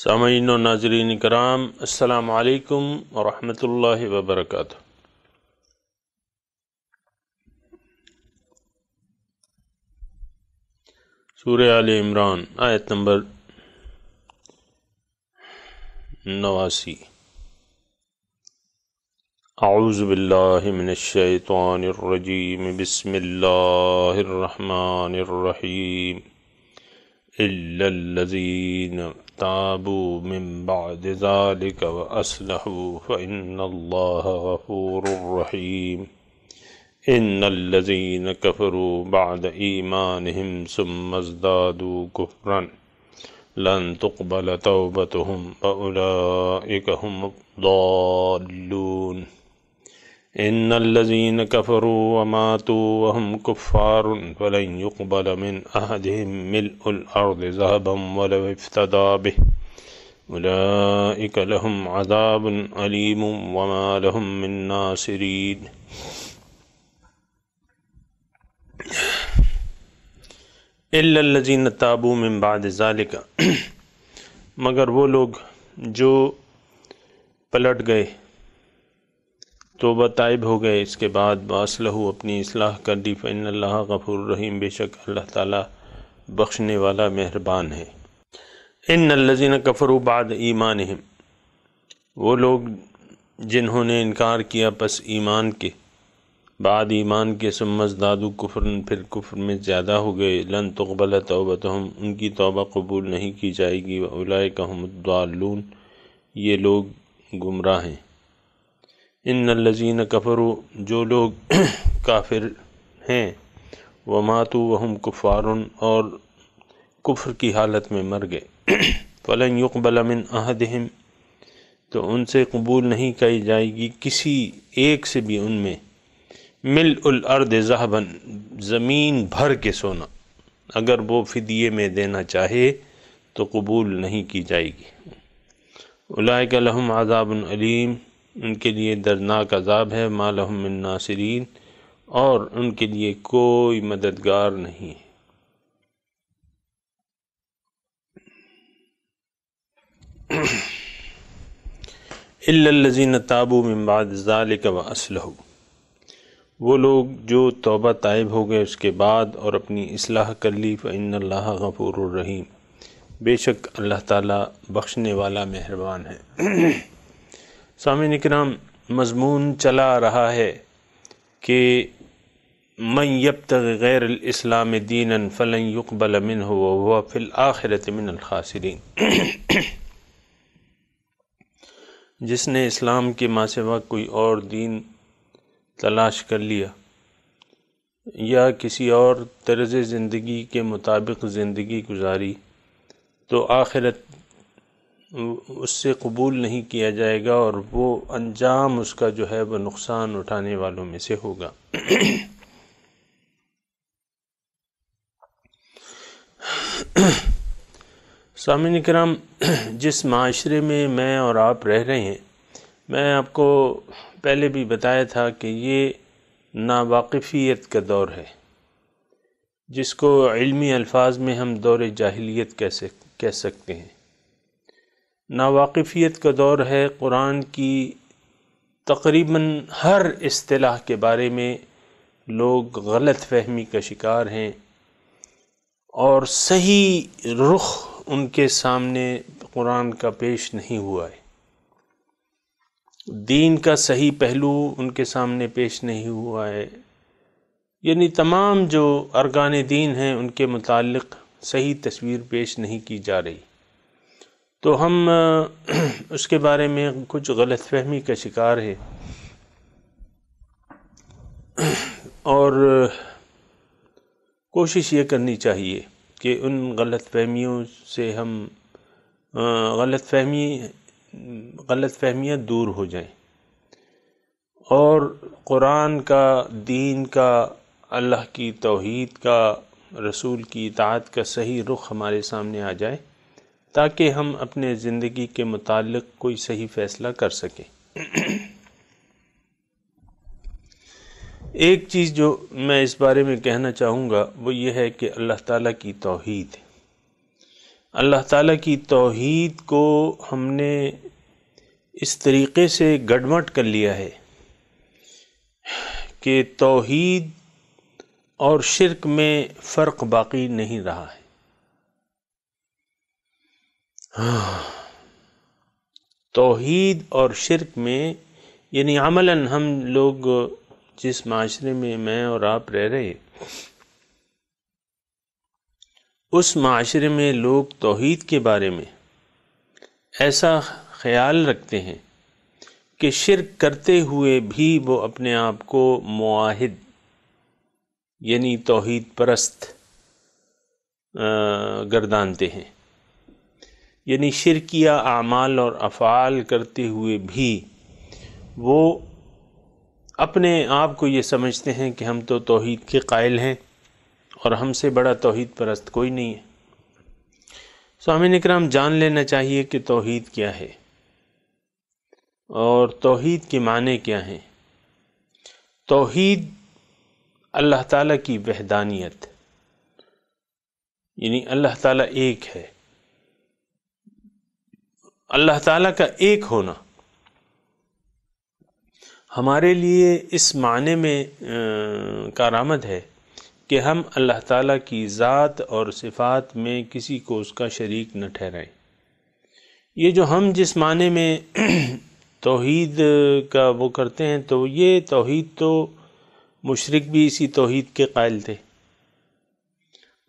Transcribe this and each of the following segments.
सामीन नाजरीन कराम असलकम वरहमल वबरक सूर आल इमरान आयत नंबर नवासी आउज़बिल्लिमिनशैतरजीम बसमिल्लर تابوا من بعد ذلك وأصلحوا فإن الله غفور رحيم إن الذين كفروا بعد إيمانهم ثم ازدادوا كفرا لن تقبل توبتهم وأولئك هم الضالون إن الذين كفروا وماتوا وهم كفار فلن يقبل من أحدهم ملء الأرض ذهبا ولو افتدى به أولئك لهم عذاب أليم وما لهم من ناصرين إلا الذين تابوا من بعد ذلك مگر وہ لوگ جو پلٹ گئے तोबा तायब हो गए इसके बाद बास लहू अपनी असलाह कर दी फ़ैन अल्लाह गफूर रहीम बेशक अल्लाह ताला बख्शने वाला मेहरबान है इन लजीन कफर बाद ईमान वो लोग जिन्होंने इनकार किया बस ईमान के बाद ईमान के सम्मस दादू कुफर फिर कुफर में ज़्यादा हो गए लन तकबल तोबत हम उनकी तोबा कबूल नहीं की जाएगी वलाय कहमदालून ये लोग गुमराह हैं इन लजीन कफरू जो लोग काफिर हैं व मातु वहम कुफारन और कुफ्र की हालत में मर गए फ़लन युकबलमिन अहदहम तो उनसे कबूल नहीं कही जाएगी किसी एक से भी उनमें मिल उल अर्द जहबन ज़मीन भर के सोना अगर वो फिदिये में देना चाहे तो कबूल नहीं की जाएगी उलायक लहम आज़ाबन अलीम उनके लिए दर्दनाक अजाब है मालहमिन नासरीन और उनके लिए कोई मददगार नहीं है इल्लजीन ताबू मम्बाद वो लोग जो तोबा तायब हो गए उसके बाद और अपनी असलाह कर ली फ़ैन अल्लाह गफ़ूर रहीम बेशक अल्लाह ताला बख्शने वाला मेहरबान है स्वामी निकराम मजमून चला रहा है कि मैं यब तक गैर इस्लाम दीन फ़लन युकबल मिन हो फिल आखिरत मिन खासरीन जिसने इस्लाम के मासेवा कोई और दीन तलाश कर लिया या किसी और तर्ज ज़िंदगी के मुताबिक ज़िंदगी गुजारी तो आखिरत उससे कबूल नहीं किया जाएगा और वो अंजाम उसका जो है वह नुकसान उठाने वालों में से होगा सामिन कराम जिस माशरे में मैं और आप रह रहे हैं मैं आपको पहले भी बताया था कि ये नावाकफ़ीत का दौर है जिसको इल्मी अल्फाज में हम दौर जाहिलियत कह सकते हैं नावाकफ़ियत का दौर है कुरान की तकरीबन हर असलाह के बारे में लोग गलत फहमी का शिकार हैं और सही रुख उनके सामने कुरान का पेश नहीं हुआ है दीन का सही पहलू उनके सामने पेश नहीं हुआ है यानी तमाम जो अरगान दीन हैं उनके मुतालिक सही तस्वीर पेश नहीं की जा रही तो हम उसके बारे में कुछ गलत फहमी का शिकार है और कोशिश ये करनी चाहिए कि उन गलत फहमियों से हम गलत फहमी गलत फहमियाँ दूर हो जाएं और कुरान का दीन का अल्लाह की तौहीद का रसूल की इतात का सही रुख हमारे सामने आ जाए ताकि हम अपने ज़िंदगी के मुतालिक कोई सही फ़ैसला कर सकें एक चीज़ जो मैं इस बारे में कहना चाहूँगा वो ये है कि अल्लाह ताला की तौहीद अल्लाह ताला की तौहीद को हमने इस तरीक़े से गड़मट कर लिया है कि तौहीद और शिरक में फ़र्क बाकी नहीं रहा है तोहीद और शिरक में यानी अमलन हम लोग जिस माशरे में मैं और आप रह रहे उस माशरे में लोग तोहीद के बारे में ऐसा ख्याल रखते हैं कि शिरक करते हुए भी वो अपने आप को मुआहिद यानी तोहीद परस्त गर्दानते हैं यानी शिरकिया आमाल और अफ़ाल करते हुए भी वो अपने आप को ये समझते हैं कि हम तो तोहद के कायल हैं और हमसे बड़ा तोहद परस्त कोई नहीं है स्वामी कराम जान लेना चाहिए कि तोहद क्या है और तोहद के माने क्या हैं तोहद अल्लाह ताली की वहदानियत यानी अल्लाह ताला एक है अल्लाह ताला का एक होना हमारे लिए इस माने में कारामद है कि हम अल्लाह ताला की ज़ात और सिफात में किसी को उसका शरीक न ठहराएं ये जो हम जिस माने में तोहीद का वो करते हैं तो ये तोहीद तो मुशरक भी इसी तोहीद के कायल थे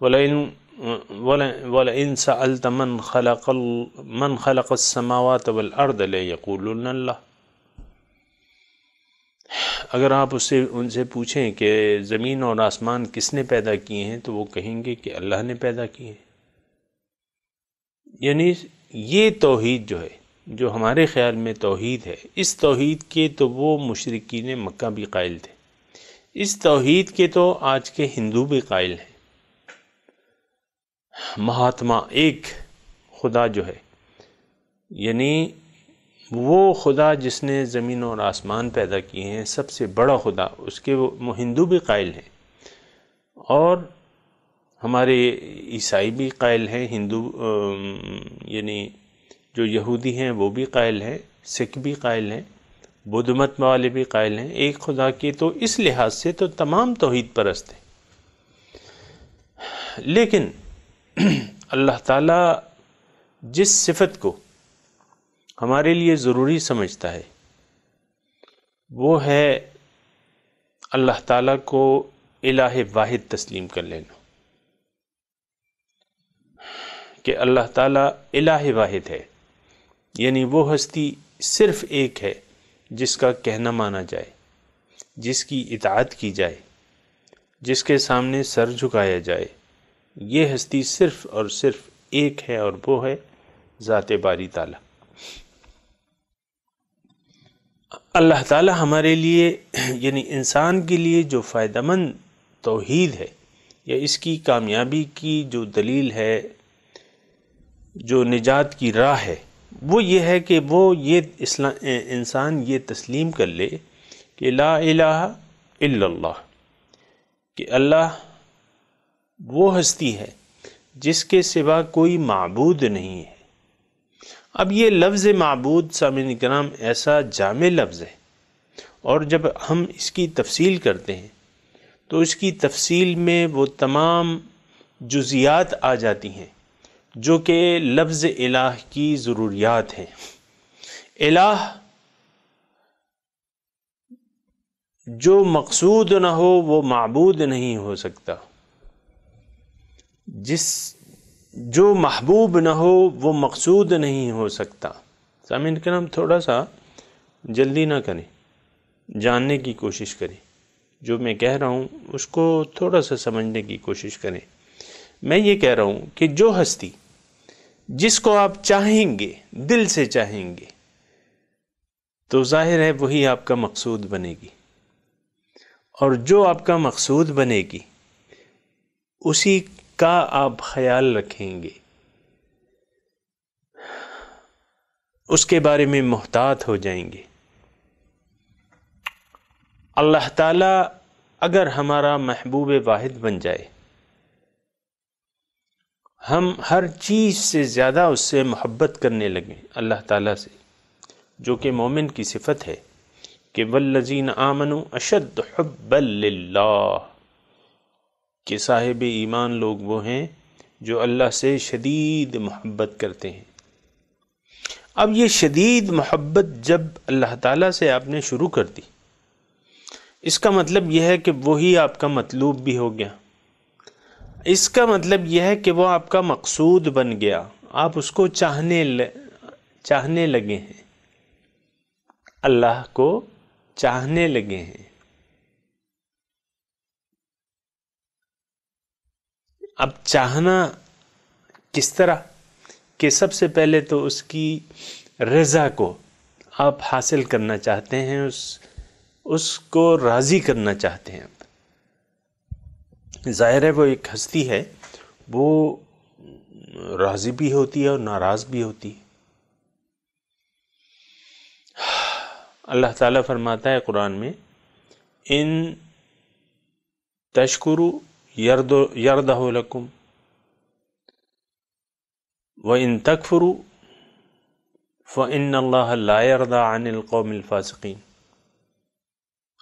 वलिन वला इन सअलत मन खलक मन खलक समावत वल अर्द ले यकूल्ला अगर आप उससे उनसे पूछें कि ज़मीन और आसमान किसने पैदा किए हैं तो वो कहेंगे कि अल्लाह ने पैदा किए हैं यानी ये तोहहीद जो है जो हमारे ख्याल में तोहहीद है इस तोहहीद के तो वो मशरकिन मक्का भी कायल थे इस तोहहीद के तो आज के हिंदू भी कायल हैं महात्मा एक खुदा जो है यानी वो खुदा जिसने ज़मीन और आसमान पैदा किए हैं सबसे बड़ा खुदा उसके वो हिंदू भी कायल हैं और हमारे ईसाई भी कायल हैं हिंदू यानी जो यहूदी हैं वो भी कायल हैं सिख भी कायल हैं बुद्ध मत वाले भी कायल हैं एक खुदा के तो इस लिहाज से तो तमाम तोहद परस्त हैं लेकिन अल्लाह ताला जिस सिफत को हमारे लिए ज़रूरी समझता है वो है अल्लाह ताला को इलाह वाहिद तस्लीम कर लेना कि अल्लाह ताला इलाह वाहिद है यानी वो हस्ती सिर्फ़ एक है जिसका कहना माना जाए जिसकी इतात की जाए जिसके सामने सर झुकाया जाए ये हस्ती सिर्फ और सिर्फ एक है और वो है ज़ात बारी ताला अल्लाह ताला हमारे लिए यानी इंसान के लिए जो फ़ायदेमंद तोहीद है या इसकी कामयाबी की जो दलील है जो निजात की राह है वो ये है कि वो ये इस्लाम इंसान ये तस्लीम कर ले कि ला इलाहा इल्लल्लाह कि अल्लाह वो हस्ती है जिसके सिवा कोई मबूद नहीं है अब ये लफ्ज़ मबूद सामिन कराम ऐसा जाम लफ्ज़ है और जब हम इसकी तफसील करते हैं तो इसकी तफसील में वो तमाम जुजियात आ जाती हैं जो कि लफ्ज़ इलाह की ज़रूरियात हैं इलाह जो मकसूद ना हो वो मबूद नहीं हो सकता जिस जो महबूब ना हो वो मकसूद नहीं हो सकता सामिन के नाम थोड़ा सा जल्दी ना करें जानने की कोशिश करें जो मैं कह रहा हूँ उसको थोड़ा सा समझने की कोशिश करें मैं ये कह रहा हूँ कि जो हस्ती जिसको आप चाहेंगे दिल से चाहेंगे तो जाहिर है वही आपका मकसूद बनेगी और जो आपका मकसूद बनेगी उसी इसका आप ख्याल रखेंगे उसके बारे में मोहतात हो जाएंगे अल्लाह ताला अगर हमारा महबूब वाहिद बन जाए हम हर चीज़ से ज़्यादा उससे मोहब्बत करने लगें अल्लाह ताला से जो कि मोमिन की सिफत है कि वल्लजीन आमनु अशद हब्बल्ला कि साहिब ईमान लोग वो हैं जो अल्लाह से शदीद मोहब्बत करते हैं अब ये शदीद मोहब्बत जब अल्लाह ताला से आपने शुरू कर दी इसका मतलब यह है कि वही आपका मतलूब भी हो गया इसका मतलब यह है कि वो आपका मकसूद बन गया आप उसको चाहने ल, चाहने लगे हैं अल्लाह को चाहने लगे हैं अब चाहना किस तरह कि सबसे पहले तो उसकी रज़ा को आप हासिल करना चाहते हैं उस उसको राज़ी करना चाहते हैं ज़ाहिर है वो एक हस्ती है वो राज़ी भी होती है और नाराज़ भी होती है अल्लाह ताला फरमाता है कुरान में इन तशकुरु यर्द यरदहुलकुम व इन तकफरू फ़िन लादा अनिलकौमिलफ़ासकिन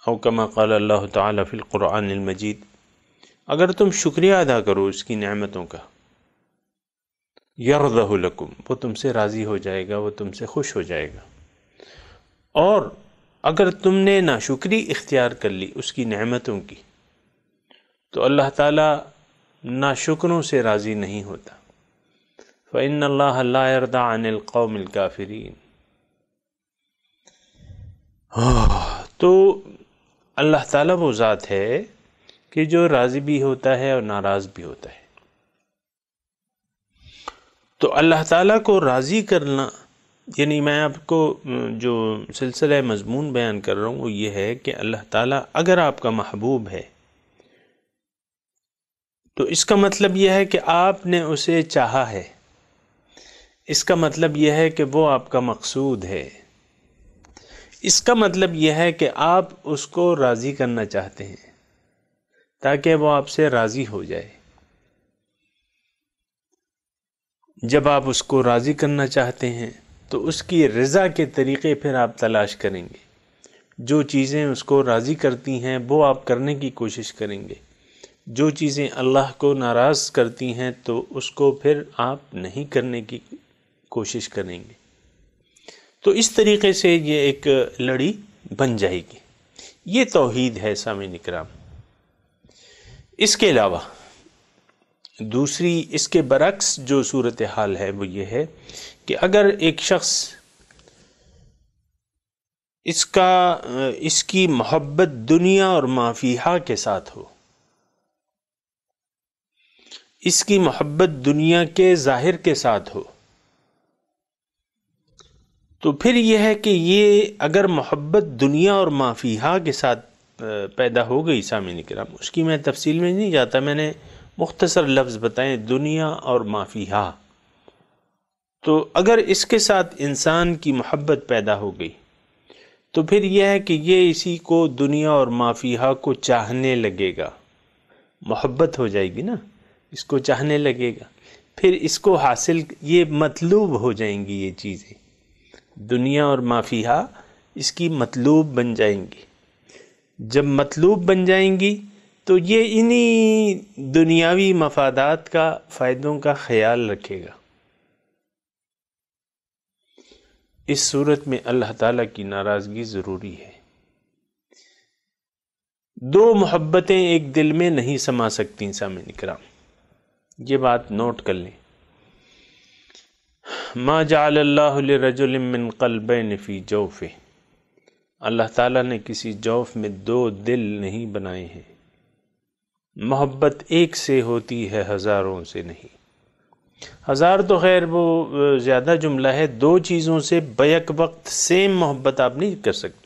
अवकमा कल अल्लाह अगर तुम शुक्रिया अदा करो उसकी नमतों का यरदहुलकुम वो तुमसे राज़ी हो जाएगा वो तुमसे खुश हो जाएगा और अगर तुमने ना शुक्री इख्तियार कर ली उसकी नमतों की तो अल्लाह ताला ना शुक्रों से राज़ी नहीं होता फ़ैन अल्लाहदा काफरीन तो अल्लाह ताला वो ज़ात है कि जो राज़ी भी होता है और नाराज़ भी होता है तो अल्लाह ताला को राज़ी करना यानी मैं आपको जो सिलसिला मज़मून बयान कर रहा हूँ वो ये है कि अल्लाह ताला अगर आपका महबूब है तो इसका मतलब यह है कि आपने उसे चाहा है इसका मतलब यह है कि वो आपका मकसूद है इसका मतलब यह है कि आप उसको राज़ी करना चाहते हैं ताकि वो आपसे राज़ी हो जाए जब आप उसको राज़ी करना चाहते हैं तो उसकी रज़ा के तरीक़े फिर आप तलाश करेंगे जो चीज़ें उसको राज़ी करती हैं वो आप करने की कोशिश करेंगे जो चीज़ें अल्लाह को नाराज़ करती हैं तो उसको फिर आप नहीं करने की कोशिश करेंगे तो इस तरीके से ये एक लड़ी बन जाएगी ये तोहद है सामिन इकराम इसके अलावा दूसरी इसके बरक्स जो सूरत हाल है वो ये है कि अगर एक शख्स इसका इसकी मोहब्बत दुनिया और माफिया के साथ हो इसकी मोहब्बत दुनिया के जाहिर के साथ हो तो फिर यह है कि ये अगर मोहब्बत दुनिया और माफिया के साथ पैदा हो गई सामिन कराम उसकी मैं तफसील में नहीं जाता मैंने मुख्तसर लफ्ज़ बताएं दुनिया और माफिया तो अगर इसके साथ इंसान की मोहब्बत पैदा हो गई तो फिर यह है कि ये इसी को दुनिया और माफिया को चाहने लगेगा मोहब्बत हो जाएगी ना इसको चाहने लगेगा फिर इसको हासिल ये मतलूब हो जाएंगी ये चीज़ें दुनिया और माफिया इसकी मतलूब बन जाएंगी जब मतलूब बन जाएंगी तो ये इन्हीं दुनियावी मफादात का फ़ायदों का ख्याल रखेगा इस सूरत में अल्लाह ताला की नाराज़गी ज़रूरी है दो मोहब्बतें एक दिल में नहीं समा सकती सामिन कराम ये बात नोट कर लें माँ जाल्लाजुलमिन कल्ब नफ़ी जौफ़ अल्लाह ताला ने किसी जौफ़ में दो दिल नहीं बनाए हैं मोहब्बत एक से होती है हज़ारों से नहीं हज़ार तो खैर वो ज़्यादा जुमला है दो चीज़ों से बैक वक्त सेम मोहब्बत आप नहीं कर सकते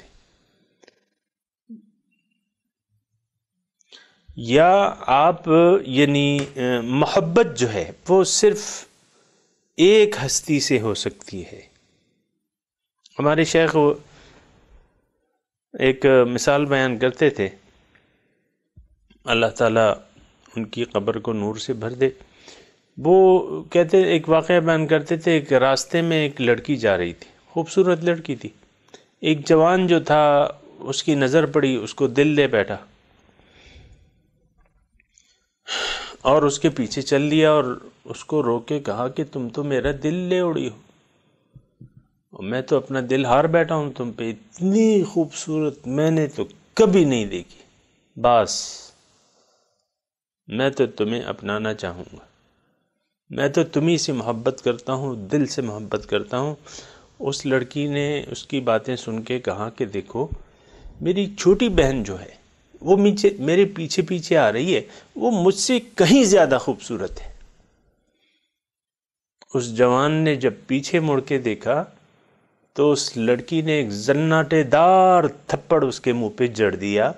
या आप यानी मोहब्बत जो है वो सिर्फ एक हस्ती से हो सकती है हमारे शेख एक मिसाल बयान करते थे अल्लाह ताला उनकी कब्र को नूर से भर दे वो कहते एक वाक़ बयान करते थे एक रास्ते में एक लड़की जा रही थी खूबसूरत लड़की थी एक जवान जो था उसकी नज़र पड़ी उसको दिल ले बैठा और उसके पीछे चल लिया और उसको रोक के कहा कि तुम तो मेरा दिल ले उड़ी हो मैं तो अपना दिल हार बैठा हूँ तुम पे इतनी खूबसूरत मैंने तो कभी नहीं देखी बस मैं तो तुम्हें अपनाना चाहूँगा मैं तो तुम्ही से मोहब्बत करता हूँ दिल से मोहब्बत करता हूँ उस लड़की ने उसकी बातें सुन के कहा कि देखो मेरी छोटी बहन जो है वो मीचे मेरे पीछे पीछे आ रही है वो मुझसे कहीं ज़्यादा खूबसूरत है उस जवान ने जब पीछे मुड़ के देखा तो उस लड़की ने एक जन्नाटेदार थप्पड़ उसके मुंह पे जड़ दिया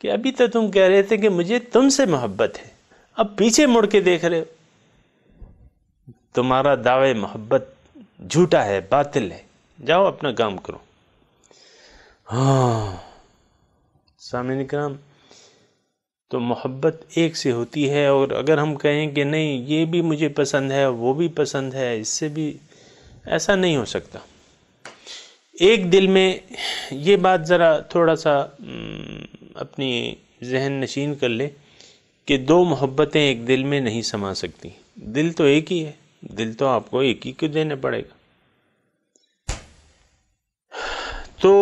कि अभी तो तुम कह रहे थे कि मुझे तुमसे मोहब्बत है अब पीछे मुड़ के देख रहे हो तुम्हारा दावे मोहब्बत झूठा है बातिल है जाओ अपना काम करो हाँ सामने कराम तो मोहब्बत एक से होती है और अगर हम कहें कि नहीं ये भी मुझे पसंद है वो भी पसंद है इससे भी ऐसा नहीं हो सकता एक दिल में ये बात ज़रा थोड़ा सा हम्म, अपनी जहन नशीन कर ले कि दो मोहब्बतें एक दिल में नहीं समा सकती दिल तो एक ही है दिल तो आपको एक ही को देना पड़ेगा तो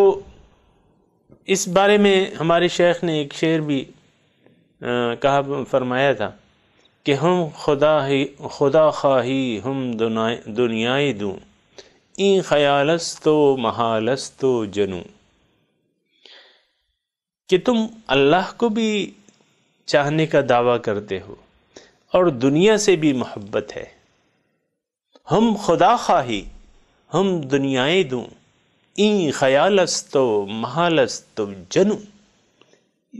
इस बारे में हमारे शेख ने एक शेर भी कहा फरमाया था कि हम खुदा ही खुदा खाही हम दुनियाई दूँ ई ख़यालस्तो महालस्तो जनू कि तुम अल्लाह को भी चाहने का दावा करते हो और दुनिया से भी मोहब्बत है हम खुदा खाही हम दुनियाए दूँ ई ख़यालस्तो महालस्तो जनू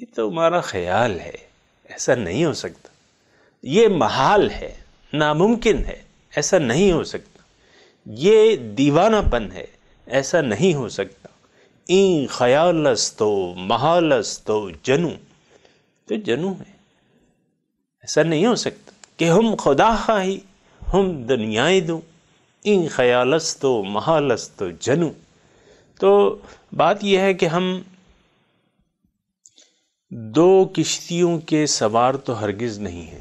ये तो हमारा ख्याल है ऐसा नहीं हो सकता ये महाल है नामुमकिन है ऐसा नहीं हो सकता ये दीवानापन है ऐसा नहीं हो सकता ई ख्यालस्तो महालस्तो जनू तो जनू है ऐसा नहीं हो सकता कि हम खुदा खाही हम दुनियाएँ दूँ इन ख्यालस्तो महालस्तो जनू तो बात यह है कि हम दो किश्तियों के सवार तो हरगिज़ नहीं है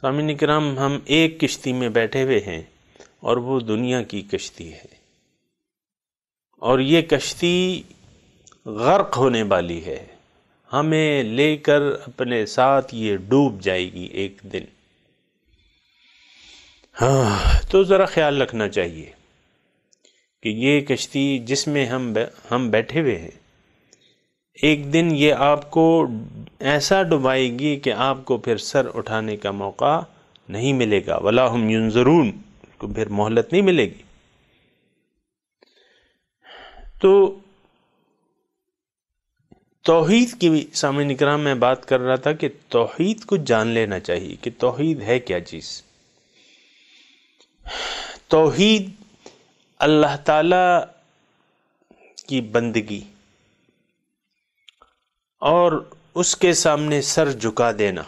स्वामी कराम हम एक किश्ती में बैठे हुए हैं और वो दुनिया की कश्ती है और ये कश्ती गर्क होने वाली है हमें लेकर अपने साथ ये डूब जाएगी एक दिन हाँ तो ज़रा ख्याल रखना चाहिए कि ये कश्ती जिसमें हम हम बैठे हुए हैं एक दिन ये आपको ऐसा डुबाएगी कि आपको फिर सर उठाने का मौका नहीं मिलेगा वला हम यूनजरून को फिर मोहलत नहीं मिलेगी तो तोहीद की सामने निकराम मैं बात कर रहा था कि तोहीद को जान लेना चाहिए कि तोहीद है क्या चीज़ तोहीद अल्लाह ताला की बंदगी और उसके सामने सर झुका देना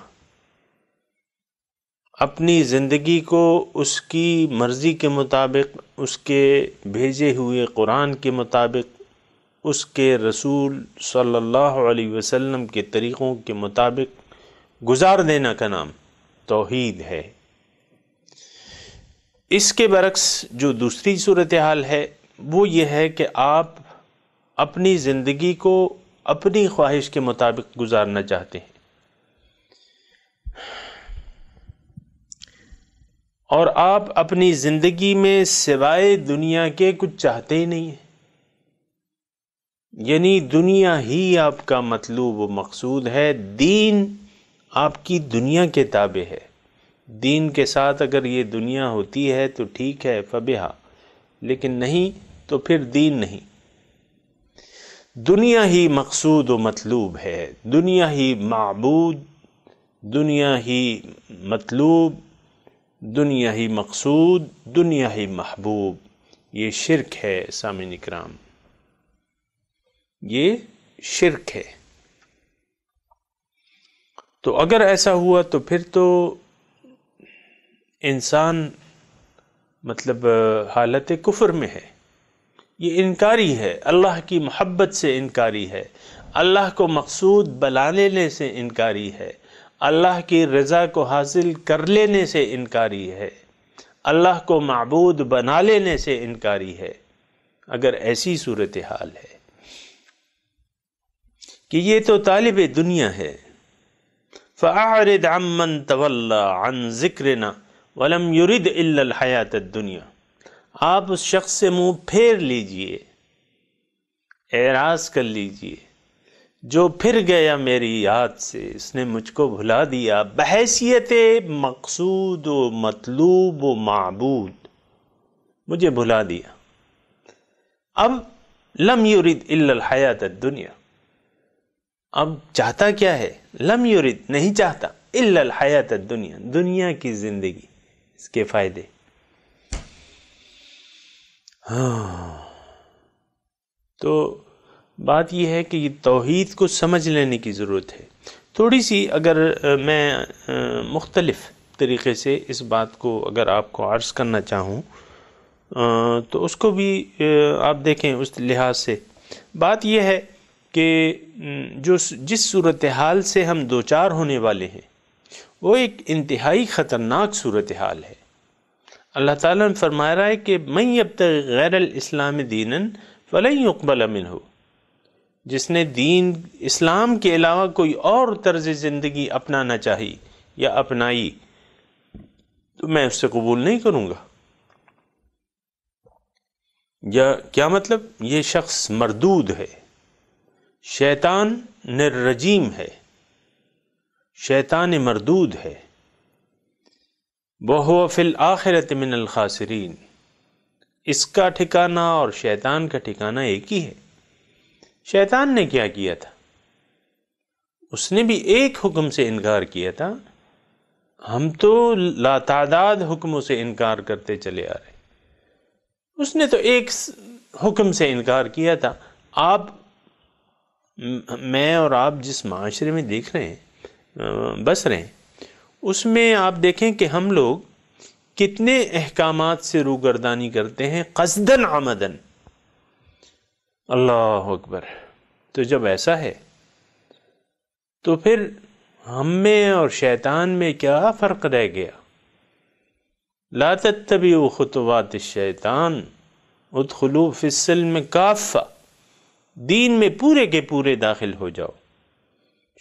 अपनी ज़िंदगी को उसकी मर्ज़ी के मुताबिक उसके भेजे हुए कुरान के मुताबिक उसके रसूल सल्लल्लाहु अलैहि वसल्लम के तरीक़ों के मुताबिक गुजार देना का नाम तौहीद है इसके बरक्स जो दूसरी सूरत हाल है वो ये है कि आप अपनी ज़िंदगी को अपनी ख्वाहिश के मुताबिक गुजारना चाहते हैं और आप अपनी ज़िंदगी में सिवाय दुनिया के कुछ चाहते ही नहीं हैं यानी दुनिया ही आपका मतलूब मकसूद है दीन आपकी दुनिया के ताबे है दीन के साथ अगर ये दुनिया होती है तो ठीक है फबिहा लेकिन नहीं तो फिर दीन नहीं दुनिया ही मकसूद व मतलूब है दुनिया ही मबूद दुनिया ही मतलूब दुनिया ही मकसूद दुनिया ही महबूब ये शिरक है सामिन इकराम ये शिरक है तो अगर ऐसा हुआ तो फिर तो इंसान मतलब हालत कुफर में है ये इनकारी है अल्लाह की मोहब्बत से इनकारी है अल्लाह को मकसूद बना लेने से इनकारी है अल्लाह की रज़ा को हासिल कर लेने से इनकारी है अल्लाह को मबूद बना लेने से इनकारी है अगर ऐसी सूरत हाल है कि ये तो तालब दुनिया है फ़ाहरद अमन तवल्ला अन ना वलम युरद हयात दुनिया आप उस शख्स से मुंह फेर लीजिए एराज कर लीजिए जो फिर गया मेरी याद से इसने मुझको भुला दिया बहसीत मकसूद व मतलूब व मबूद मुझे भुला दिया अब लम यूरिद हयात दुनिया अब चाहता क्या है लम यूरिद नहीं चाहता हयात दुनिया दुनिया की ज़िंदगी इसके फ़ायदे हाँ तो बात यह है कि तोहद को समझ लेने की ज़रूरत है थोड़ी सी अगर मैं मुख्तलफ़ तरीक़े से इस बात को अगर आपको अर्ज़ करना चाहूँ तो उसको भी आप देखें उस लिहाज से बात यह है कि जो जिस सूरत हाल से हम दो चार होने वाले हैं वो एक इंतहाई ख़तरनाक सूरत हाल है अल्लाह ताला ने फरमा रहा है कि मई अब तक गैर इस्लाम दीनन वलई अकबल अमिन हो जिसने दीन इस्लाम के अलावा कोई और तर्ज ज़िंदगी अपनाना चाहिए या अपनाई तो मैं उससे कबूल नहीं करूँगा या क्या मतलब ये शख्स मरदूद है शैतान निर्रजीम है शैतान मरदूद है बहुफ़िल फिल आखिरत मिनल खासरीन इसका ठिकाना और शैतान का ठिकाना एक ही है शैतान ने क्या किया था उसने भी एक हुक्म से इनकार किया था हम तो लातादाद हुक्मों से इनकार करते चले आ रहे उसने तो एक हुक्म से इनकार किया था आप मैं और आप जिस माशरे में देख रहे हैं बस रहे हैं उसमें आप देखें कि हम लोग कितने अहकाम से रूगरदानी करते हैं कसदन आमदन अल्लाह अकबर तो जब ऐसा है तो फिर हम में और शैतान में क्या फ़र्क रह गया लात तभी खतवात शैतान उतखलू फिसल में काफ़ा दीन में पूरे के पूरे दाखिल हो जाओ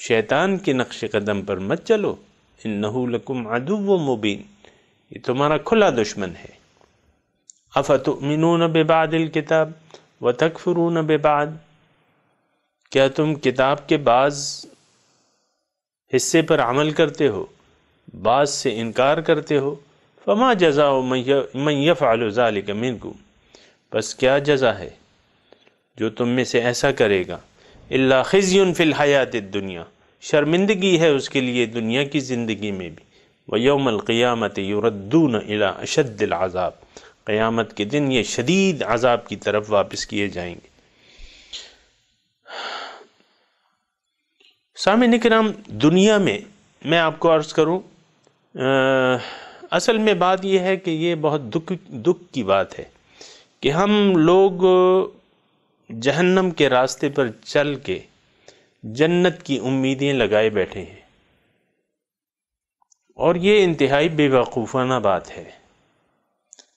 शैतान के नक्श कदम पर मत चलो नकुम अदुव मुबीन ये तुम्हारा खुला दुश्मन है अफ़त न बेबादिल किताब व तकफरून बेबाद क्या तुम किताब के बाज़ हिस्से पर अमल करते हो बाज से इनकार करते हो फमा जजा मैफ मिन मिनकुम बस क्या जजा है जो तुम में से ऐसा करेगा अल्ला फिल फ़िलहयात दुनिया शर्मिंदगी है उसके लिए दुनिया की ज़िंदगी में भी व यौमल क़ियामत युरद्दून इला अशद्दिल आज़ाब क़यामत के दिन ये शदीद आज़ाब की तरफ वापस किए जाएंगे सामिन कराम दुनिया में मैं आपको अर्ज़ करूँ असल में बात यह है कि ये बहुत दुख दुख की बात है कि हम लोग जहन्नम के रास्ते पर चल के जन्नत की उम्मीदें लगाए बैठे हैं और ये इंतहाई बेवकूफ़ाना बात है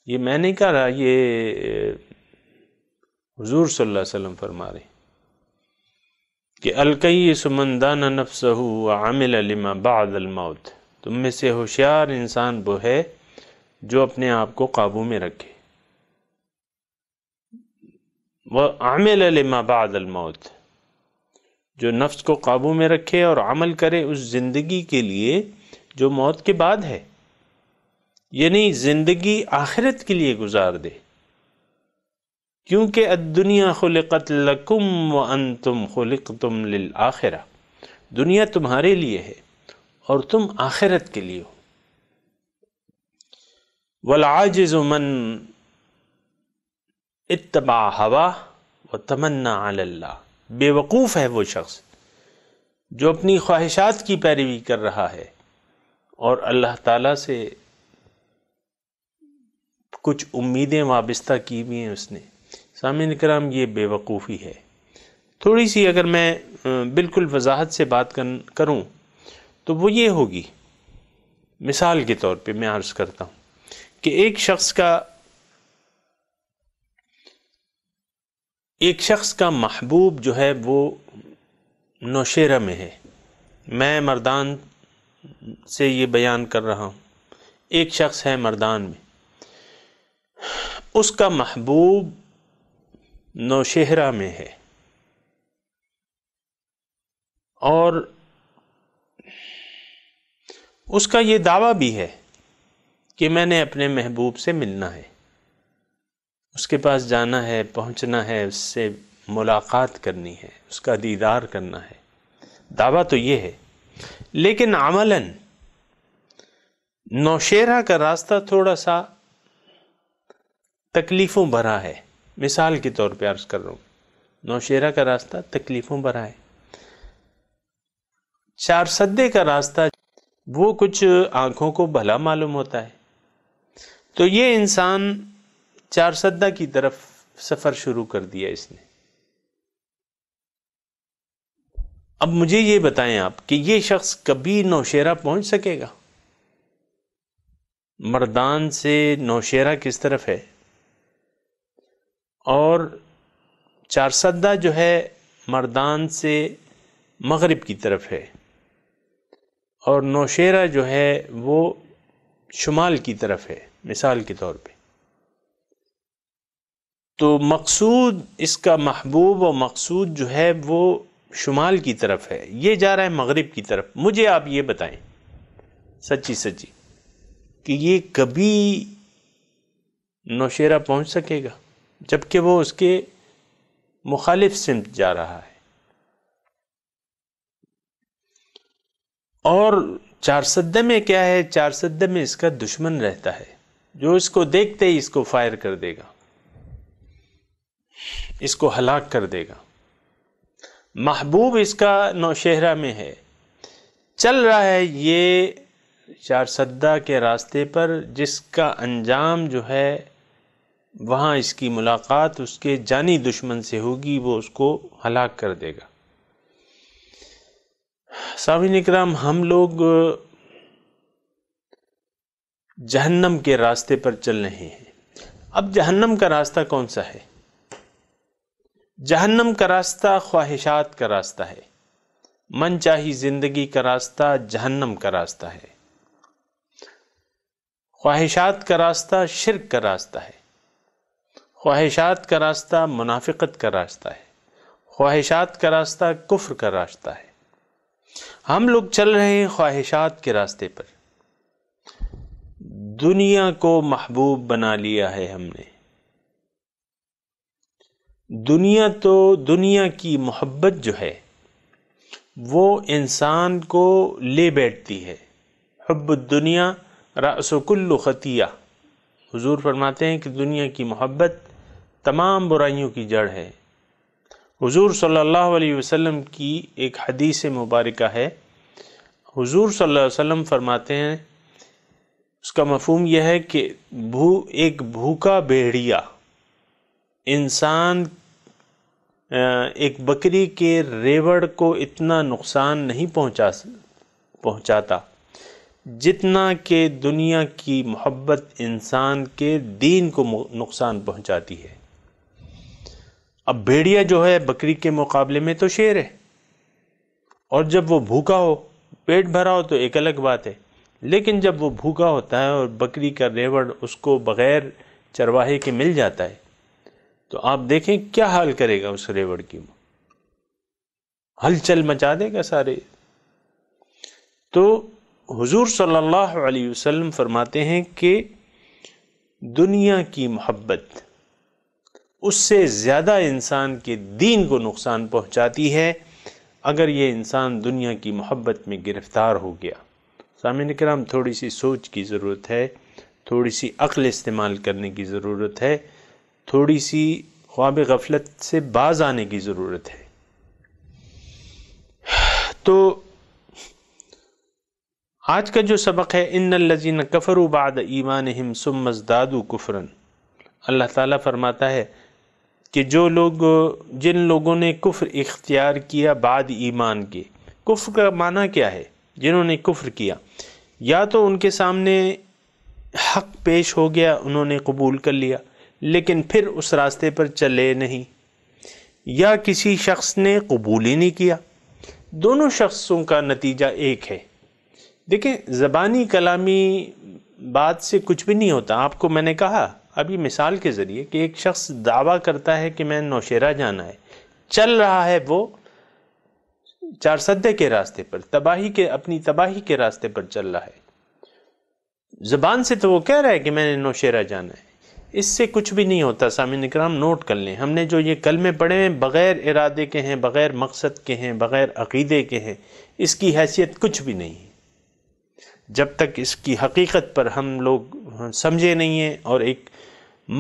ये मैंने कहा ये हजूर सल्लाम वसल्लम फरमा रहे कि अलकई सुमंदान नफसहू आमिल अलिमा मौत तुम में से होशियार इंसान वो है जो अपने आप को काबू में रखे वह आमिल अलिमा मौत जो नफ्स को काबू में रखे और अमल करे उस ज़िंदगी के लिए जो मौत के बाद है यानी ज़िंदगी आखिरत के लिए गुजार दे क्योंकि अदुनिया खुलकत लकुम व अन तुम खुलक तुम लिल आखिरा दुनिया तुम्हारे लिए है और तुम आखिरत के लिए हो उमन इतबा हवा व तमन्ना अल्लाह बेवकूफ़ है वो शख्स जो अपनी ख्वाहिशात की पैरवी कर रहा है और अल्लाह ताला से कुछ उम्मीदें वाबस्ता की हुई हैं उसने सामिन कराम ये बेवकूफ़ी है थोड़ी सी अगर मैं बिल्कुल वजाहत से बात कर करूँ तो वो ये होगी मिसाल के तौर पे मैं अर्ज़ करता हूँ कि एक शख्स का एक शख्स का महबूब जो है वो नौशेरा में है मैं मर्दान से ये बयान कर रहा हूँ एक शख्स है मर्दान में उसका महबूब नौशहरा में है और उसका ये दावा भी है कि मैंने अपने महबूब से मिलना है उसके पास जाना है पहुंचना है उससे मुलाकात करनी है उसका दीदार करना है दावा तो ये है लेकिन अमलन नौशेरा का रास्ता थोड़ा सा तकलीफ़ों भरा है मिसाल के तौर पर अर्ज कर रहा हूँ नौशेरा का रास्ता तकलीफ़ों भरा है चार सद्दे का रास्ता वो कुछ आँखों को भला मालूम होता है तो ये इंसान चार की तरफ सफ़र शुरू कर दिया इसने अब मुझे ये बताएं आप कि ये शख्स कभी नौशेरा पहुंच सकेगा मर्दान से नौशेरा किस तरफ है और चारसदा जो है मर्दान से मगरब की तरफ है और नौशेरा जो है वो शुमाल की तरफ है मिसाल के तौर पे तो मकसूद इसका महबूब और मकसूद जो है वो शुमाल की तरफ है ये जा रहा है मगरब की तरफ मुझे आप ये बताएं सच्ची सच्ची कि ये कभी नौशेरा पहुंच सकेगा जबकि वो उसके मुखालिफ सिमत जा रहा है और चार सद्दे में क्या है चार सद्दे में इसका दुश्मन रहता है जो इसको देखते ही इसको फायर कर देगा इसको हलाक कर देगा महबूब इसका नौशहरा में है चल रहा है ये चारसद्दा के रास्ते पर जिसका अंजाम जो है वहाँ इसकी मुलाकात उसके जानी दुश्मन से होगी वो उसको हलाक कर देगा सामिन इक्राम हम लोग जहन्नम के रास्ते पर चल रहे हैं अब जहन्नम का रास्ता कौन सा है जहन्नम का रास्ता ख्वाहिशात का रास्ता है मन चाही जिंदगी का रास्ता जहन्नम का रास्ता है ख्वाहिशात का रास्ता शिरक का रास्ता है ख्वाहिशात का रास्ता मुनाफिकत का रास्ता है ख्वाहिशात का रास्ता कुफ्र का रास्ता है हम लोग चल रहे हैं ख्वाहिशात के रास्ते पर दुनिया को महबूब बना लिया है हमने दुनिया तो दुनिया की मोहब्बत जो है वो इंसान को ले बैठती है हब दुनिया रसकुल्ल ख़तिया हुजूर फरमाते हैं कि दुनिया की मोहब्बत तमाम बुराइयों की जड़ है हुजूर सल्लल्लाहु अलैहि वसल्लम की एक हदीस मुबारक है हुजूर सल्लल्लाहु अलैहि वसल्लम फरमाते हैं उसका मफहम यह है कि भू एक भूखा बेड़िया इंसान एक बकरी के रेवड़ को इतना नुकसान नहीं पहुंचा पहुंचाता जितना कि दुनिया की मोहब्बत इंसान के दीन को नुकसान पहुंचाती है अब भेड़िया जो है बकरी के मुकाबले में तो शेर है और जब वो भूखा हो पेट भरा हो तो एक अलग बात है लेकिन जब वो भूखा होता है और बकरी का रेवड़ उसको बग़ैर चरवाहे के मिल जाता है तो आप देखें क्या हाल करेगा उस रेवड़ की मां हलचल मचा देगा सारे तो हुजूर सल्लल्लाहु अलैहि वसल्लम फरमाते हैं कि दुनिया की मोहब्बत उससे ज़्यादा इंसान के दीन को नुकसान पहुंचाती है अगर ये इंसान दुनिया की मोहब्बत में गिरफ़्तार हो गया सामिन कराम थोड़ी सी सोच की ज़रूरत है थोड़ी सी अक्ल इस्तेमाल करने की ज़रूरत है थोड़ी सी ख्वाब गफलत से बाज आने की ज़रूरत है तो आज का जो सबक है इन लजीन कफ़र उबाद ईमान सुम मजदादु कुफरन अल्लाह ताला फरमाता है कि जो लोग जिन लोगों ने कुफ्र इख्तियार किया बाद ईमान के कुफ्र का माना क्या है जिन्होंने कुफ्र किया या तो उनके सामने हक पेश हो गया उन्होंने कबूल कर लिया लेकिन फिर उस रास्ते पर चले नहीं या किसी शख्स ने कबूल ही नहीं किया दोनों शख्सों का नतीजा एक है देखें ज़बानी कलामी बात से कुछ भी नहीं होता आपको मैंने कहा अभी मिसाल के ज़रिए कि एक शख्स दावा करता है कि मैं नौशेरा जाना है चल रहा है वो चार सदे के रास्ते पर तबाही के अपनी तबाही के रास्ते पर चल रहा है ज़बान से तो वो कह रहा है कि मैंने नौशेरा जाना है इससे कुछ भी नहीं होता सामिन कराम नोट कर लें हमने जो ये कल में पढ़े हैं बग़ैर इरादे के हैं बग़ैर मकसद के हैं बग़ैर अकीदे के हैं इसकी हैसियत कुछ भी नहीं जब तक इसकी हकीकत पर हम लोग समझे नहीं हैं और एक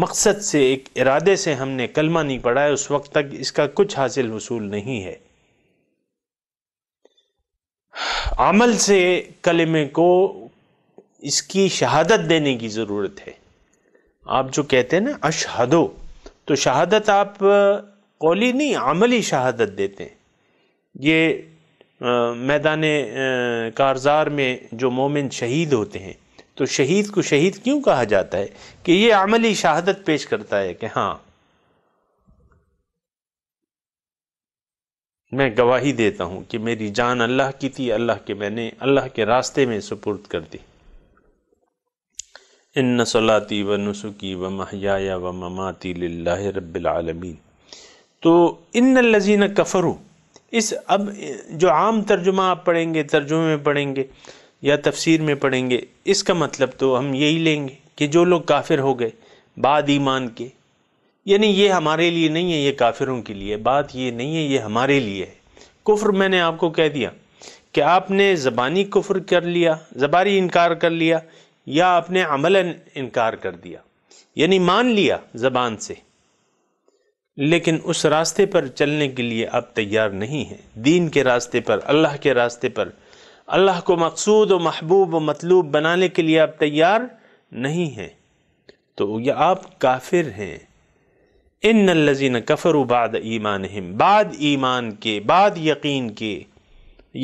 मकसद से एक इरादे से हमने कलमा नहीं पढ़ा है उस वक्त तक इसका कुछ हासिल वसूल नहीं है अमल से कलमे को इसकी शहादत देने की ज़रूरत है आप जो कहते हैं ना अशहदो तो शहादत आप कौली नहीं अमली शहादत देते हैं ये मैदान कारजार में जो मोमिन शहीद होते हैं तो शहीद को शहीद क्यों कहा जाता है कि ये अमली शहादत पेश करता है कि हाँ मैं गवाही देता हूँ कि मेरी जान अल्लाह की थी अल्लाह के मैंने अल्लाह के रास्ते में सुपुर्द कर दी इन सलाती व नसुकी व महया व ममाती रबालमीन तो इन लजीन कफ़रू इस अब जो आम तर्जुमा आप पढ़ेंगे तर्जुमे में पढ़ेंगे या तफसीर में पढ़ेंगे इसका मतलब तो हम यही लेंगे कि जो लोग काफिर हो गए बाद ईमान के यानी ये हमारे लिए नहीं है ये काफिरों के लिए बात ये नहीं है ये हमारे लिए है कुफ्र मैंने आपको कह दिया कि आपने ज़बानी कुफ्र कर लिया ज़बारी इनकार कर लिया या आपने अमलन इनकार कर दिया यानी मान लिया ज़बान से लेकिन उस रास्ते पर चलने के लिए आप तैयार नहीं हैं दीन के रास्ते पर अल्लाह के रास्ते पर अल्लाह को मकसूद व महबूब व मतलूब बनाने के लिए आप तैयार नहीं हैं तो ये आप काफिर हैं इन लजीन कफर बाद ईमान बाद ईमान के बाद यकीन के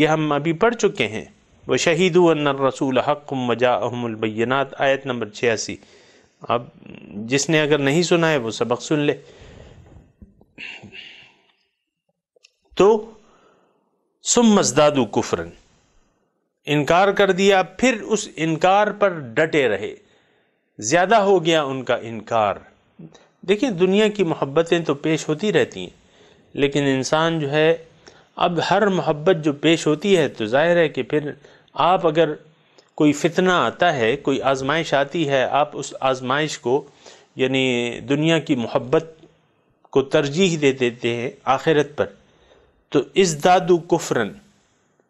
ये हम अभी पढ़ चुके हैं व शहीद रसूल हक़ वजा आयत नंबर छियासी अब जिसने अगर नहीं सुना है वो सबक सुन ले तो सुम मजदादु कुफरन इनकार कर दिया फिर उस इनकार पर डटे रहे ज़्यादा हो गया उनका इनकार देखिए दुनिया की मोहब्बतें तो पेश होती रहती हैं लेकिन इंसान जो है अब हर मोहब्बत जो पेश होती है तो जाहिर है कि फिर आप अगर कोई फितना आता है कोई आजमाइश आती है आप उस आजमाइश को यानी दुनिया की मोहब्बत को तरजीह दे देते हैं आखिरत पर तो इस दादू कुफरन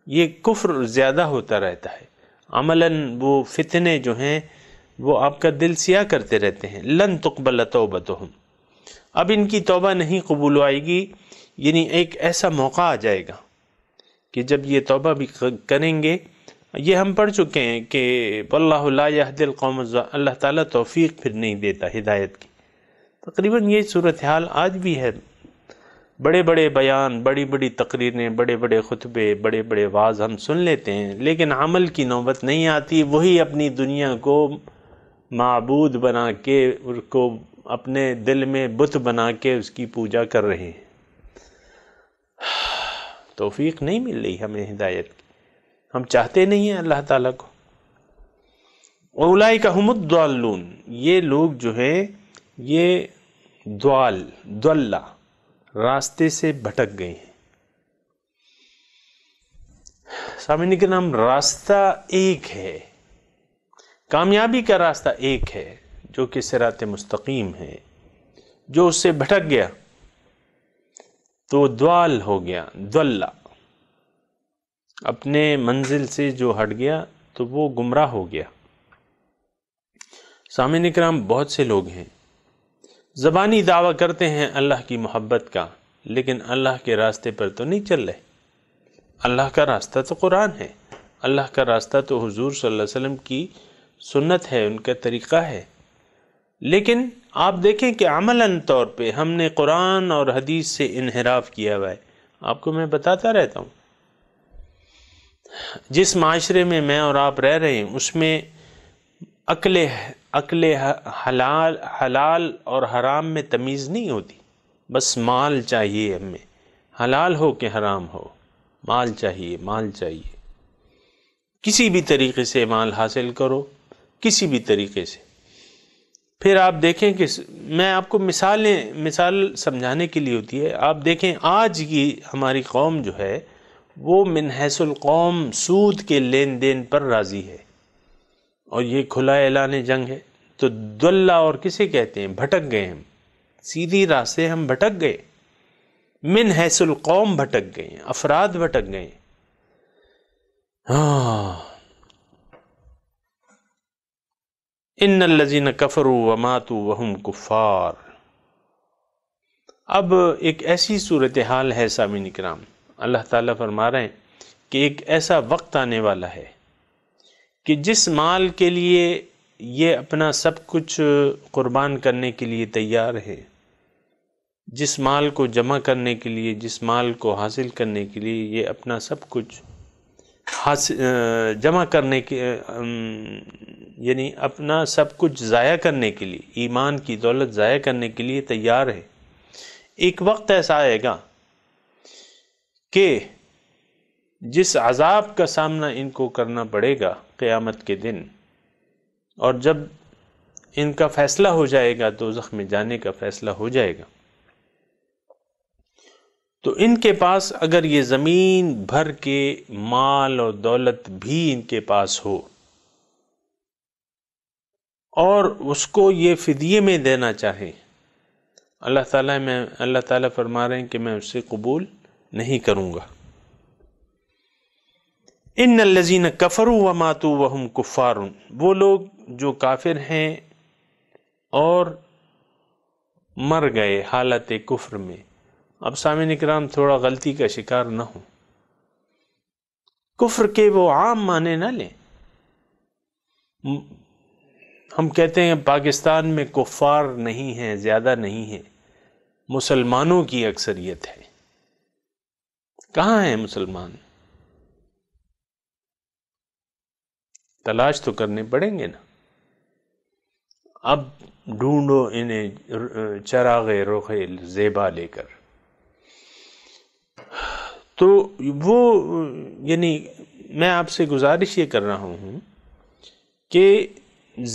ये कुफ्र ज़्यादा होता रहता है अमला वो फितने जो हैं वो आपका दिल सिया करते रहते हैं लन तकबल तोबतहम अब इनकी तोबा नहीं कबूल आएगी यानी एक ऐसा मौका आ जाएगा कि जब ये तोबा भी करेंगे ये हम पढ़ चुके हैं कि दिल कौम अल्लाह ताला तौफीक फिर नहीं देता हिदायत की तकरीबन ये सूरत हाल आज भी है बड़े बड़े बयान बड़ी बड़ी तकरीरें बड़े बड़े खुतबे बड़े बड़े वाज हम सुन लेते हैं लेकिन अमल की नौबत नहीं आती वही अपनी दुनिया को मबूद बना के उसको अपने दिल में बुत बना के उसकी पूजा कर रहे हैं तोफ़ी नहीं मिल रही हमें हिदायत की हम चाहते नहीं हैं अल्लाह ताला को ओलाई का हमदालून ये लोग जो है ये द्वाल द्वल्ला रास्ते से भटक गए हैं सामने के नाम रास्ता एक है कामयाबी का रास्ता एक है जो कि सिरात मुस्तकीम है जो उससे भटक गया तो द्वाल हो गया द्वल्ला अपने मंजिल से जो हट गया तो वो गुमराह हो गया सामिन निकराम बहुत से लोग हैं ज़बानी दावा करते हैं अल्लाह की मोहब्बत का लेकिन अल्लाह के रास्ते पर तो नहीं चल रहे अल्लाह का रास्ता तो कुरान है अल्लाह का रास्ता तो हुजूर सल्लल्लाहु अलैहि वसल्लम की सुन्नत है उनका तरीक़ा है लेकिन आप देखें कि अमला तौर पे हमने कुरान और हदीस से इनहराफ किया हुआ है आपको मैं बताता रहता हूँ जिस माशरे में मैं और आप रह रहे हैं उसमें अकल अकल हलाल हलाल और हराम में तमीज़ नहीं होती बस माल चाहिए हमें हलाल हो के हराम हो माल चाहिए माल चाहिए किसी भी तरीके से माल हासिल करो किसी भी तरीके से फिर आप देखें कि मैं आपको मिसालें मिसाल समझाने के लिए होती है आप देखें आज की हमारी कौम जो है वो कौम सूद के लेन देन पर राज़ी है और ये खुला एलान जंग है तो दल्ला और किसे कहते हैं भटक गए हम सीधी रास्ते हम भटक गए मिन कौम भटक गए अफराद भटक गए हाँ इन लजीन कफरू व मातू वहम कुफ़ार अब एक ऐसी सूरत हाल है सामिन इकराम अल्लाह ताला फरमा रहे हैं कि एक ऐसा वक्त आने वाला है कि जिस माल के लिए ये अपना सब कुछ कुर्बान करने के लिए तैयार है जिस माल को जमा करने के लिए जिस माल को हासिल करने के लिए ये अपना सब कुछ हासिल जमा करने के यानी अपना सब कुछ ज़ाया करने के लिए ईमान की दौलत ज़ाया करने के लिए तैयार है एक वक्त ऐसा आएगा कि जिस अजाब का सामना इनको करना पड़ेगा क़यामत के दिन और जब इनका फ़ैसला हो जाएगा तो ज़ख्म में जाने का फ़ैसला हो जाएगा तो इनके पास अगर ये ज़मीन भर के माल और दौलत भी इनके पास हो और उसको ये फिदिये में देना चाहे अल्लाह ताला में अल्लाह ताला फरमा रहे हैं कि मैं उससे कबूल नहीं करूँगा इन लजीन कफ़रू व मातू वहम कुफ़ार वो लोग जो काफिर हैं और मर गए हालत कुफर में अब सामिन कराम थोड़ा गलती का शिकार ना हो कुफर के वो आम माने ना लें हम कहते हैं पाकिस्तान में कुफ़ार नहीं है ज़्यादा नहीं है मुसलमानों की अक्सरियत है कहां है मुसलमान तलाश तो करने पड़ेंगे ना अब ढूंढो इन्हें चरागे रोखे जेबा लेकर तो वो यानी मैं आपसे गुजारिश ये कर रहा हूं कि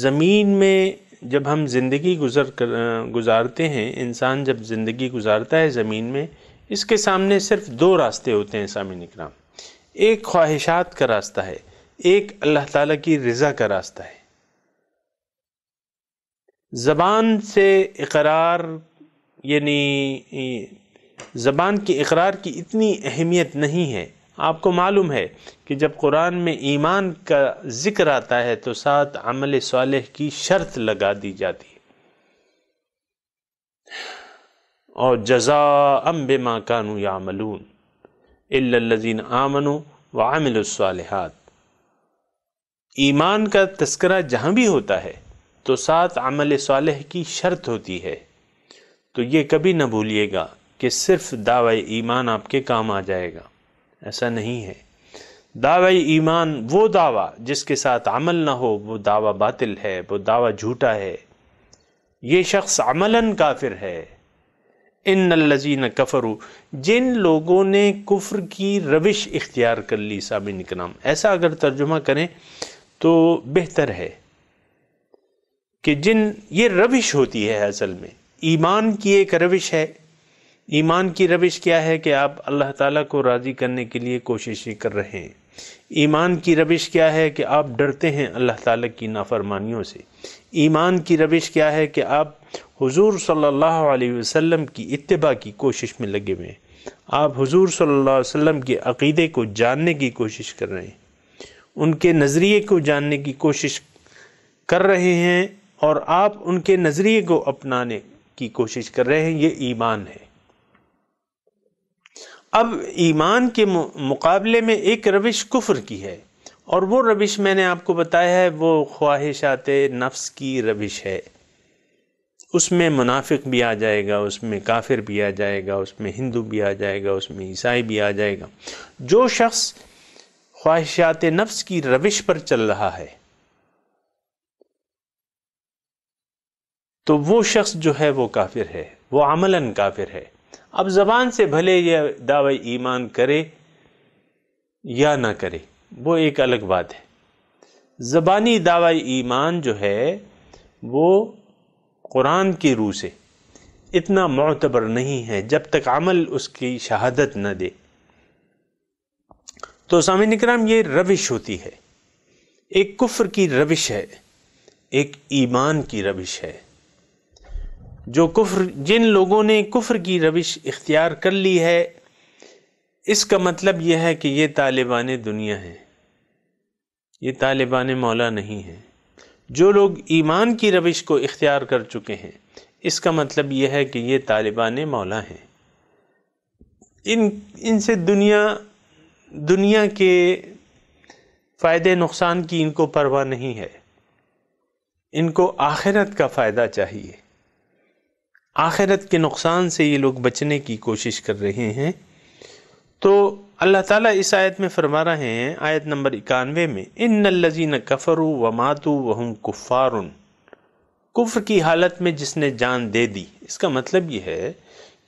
ज़मीन में जब हम ज़िंदगी गुजर कर गुजारते हैं इंसान जब ज़िंदगी गुजारता है ज़मीन में इसके सामने सिर्फ दो रास्ते होते हैं सामिन इकराम एक ख्वाहिशात का रास्ता है एक अल्लाह ताला की रज़ा का रास्ता है ज़बान से इकरार यानी ज़बान के इकरार की इतनी अहमियत नहीं है आपको मालूम है कि जब कुरान में ईमान का ज़िक्र आता है तो साथ अमल साल की शर्त लगा दी जाती है और जजा अम्बे माँ कानू यामलून इल्लजीन आमनु व आमिलसालहत ईमान का तस्करा जहाँ भी होता है तो साथ अमल सालह की शर्त होती है तो ये कभी ना भूलिएगा कि सिर्फ दावा ईमान आपके काम आ जाएगा ऐसा नहीं है दावा ईमान वो दावा जिसके साथ अमल ना हो वो दावा बातिल है वो दावा झूठा है ये शख्स अमलन काफिर है इन कफ़रु जिन लोगों ने कुफ्र की रविश इख्तियार कर ली सामिन नाम ऐसा अगर तर्जुमा करें तो बेहतर है कि जिन ये रविश होती है असल में ईमान की एक रविश है ईमान की रविश क्या है कि आप अल्लाह ताला को राज़ी करने के लिए कोशिशें कर रहे हैं ईमान की रविश क्या है कि आप डरते हैं अल्लाह ताला की नाफरमानियों से ईमान की रविश क्या है कि आप हुजूर सल्लल्लाहु अलैहि वसल्लम की इत्तबा की कोशिश में लगे हुए हैं आप हुजूर सल्लल्लाहु अलैहि वसल्लम के अकीदे को जानने की कोशिश कर रहे हैं उनके नज़रिए को जानने की कोशिश कर रहे हैं और आप उनके नज़रिए को अपनाने की कोशिश कर रहे हैं ये ईमान है अब ईमान के मुकाबले में एक रविश कुफर की है और वो रविश मैंने आपको बताया है वो ख्वाहिशात नफ्स की रविश है उसमें मुनाफिक भी आ जाएगा उसमें काफिर भी आ जाएगा उसमें हिंदू भी आ जाएगा उसमें ईसाई भी आ जाएगा जो शख्स ख्वाहिशात नफ्स की रविश पर चल रहा है तो वो शख्स जो है वो काफिर है वो अमलन काफिर है अब ज़बान से भले यह दावे ईमान करे या ना करे वो एक अलग बात है ज़बानी दावा ईमान जो है वो कुरान की रूह से इतना मोतबर नहीं है जब तक अमल उसकी शहादत न दे तो सामिन कराम ये रविश होती है एक कुफ्र की रविश है एक ईमान की रविश है जो कुफर जिन लोगों ने कुफर की रविश इख्तियार कर ली है इसका मतलब यह है कि ये तालिबान दुनिया है ये तालिबान मौला नहीं है जो लोग ईमान की रविश को इख्तियार कर चुके हैं इसका मतलब यह है कि ये तालिबान मौला हैं इन इनसे दुनिया दुनिया के फ़ायदे नुकसान की इनको परवाह नहीं है इनको आखिरत का फ़ायदा चाहिए आखिरत के नुकसान से ये लोग बचने की कोशिश कर रहे हैं तो अल्लाह ताला इस आयत में फरमा रहे हैं आयत नंबर इक्यानवे में इन लजीन कफरू व मातू वह कुफ़ारन कुफ्र की हालत में जिसने जान दे दी इसका मतलब यह है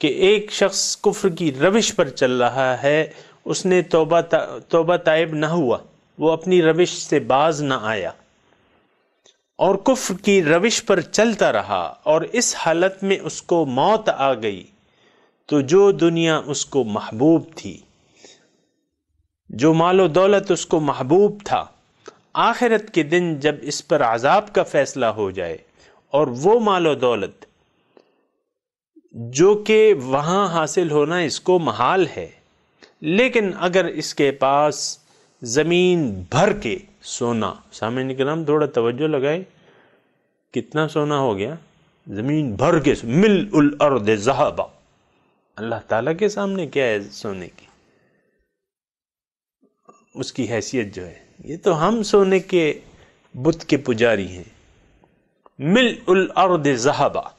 कि एक शख्स कुफ्र की रविश पर चल रहा है उसने तोबा ता, तोबा तायब ना हुआ वो अपनी रविश से बाज ना आया और कुफ्र की रविश पर चलता रहा और इस हालत में उसको मौत आ गई तो जो दुनिया उसको महबूब थी जो मालो दौलत उसको महबूब था आखिरत के दिन जब इस पर आज़ाब का फ़ैसला हो जाए और वो मालो दौलत जो कि वहाँ हासिल होना इसको महाल है लेकिन अगर इसके पास ज़मीन भर के सोना सामने के नाम थोड़ा तवज्जो लगाए कितना सोना हो गया ज़मीन भर के मिल उल अर्द जहाबा अल्लाह ताला के सामने क्या है सोने की उसकी हैसियत जो है ये तो हम सोने के बुत के पुजारी हैं मिल उल अर्द जहाबा